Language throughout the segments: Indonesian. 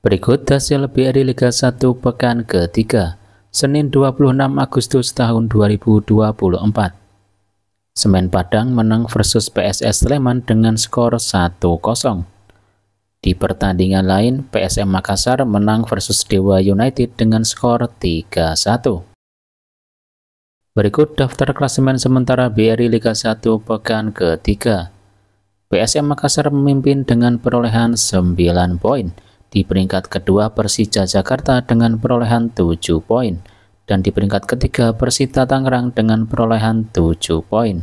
Berikut hasil BRI Liga 1 pekan ketiga, Senin 26 Agustus tahun 2024. Semen Padang menang versus PSS Sleman dengan skor 1-0. Di pertandingan lain, PSM Makassar menang versus Dewa United dengan skor 3-1. Berikut daftar klasemen sementara BRI Liga 1 pekan ketiga. PSM Makassar memimpin dengan perolehan 9 poin. Di peringkat kedua Persija Jakarta dengan perolehan 7 poin dan di peringkat ketiga Persita Tangerang dengan perolehan 7 poin.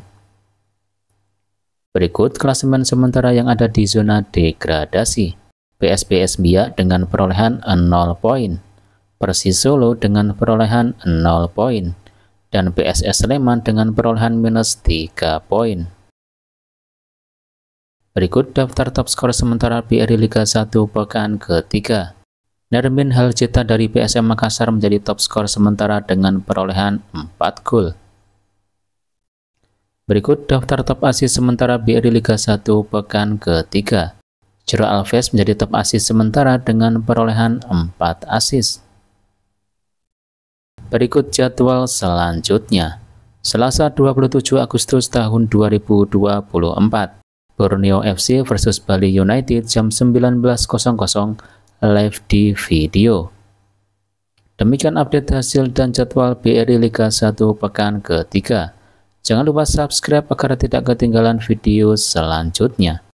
Berikut klasemen sementara yang ada di zona degradasi. PSPS Biak dengan perolehan 0 poin, Persis Solo dengan perolehan 0 poin, dan PSS Sleman dengan perolehan minus 3 poin. Berikut daftar top skor sementara BRI Liga 1 pekan ketiga. Nermin Haljita dari PSM Makassar menjadi top skor sementara dengan perolehan 4 gol. Berikut daftar top asis sementara BRI Liga 1 pekan ketiga. Jero Alves menjadi top asis sementara dengan perolehan 4 asis. Berikut jadwal selanjutnya. Selasa 27 Agustus tahun 2024. Borneo FC versus Bali United jam 19.00 live di video. Demikian update hasil dan jadwal BRI Liga 1 pekan ketiga. Jangan lupa subscribe agar tidak ketinggalan video selanjutnya.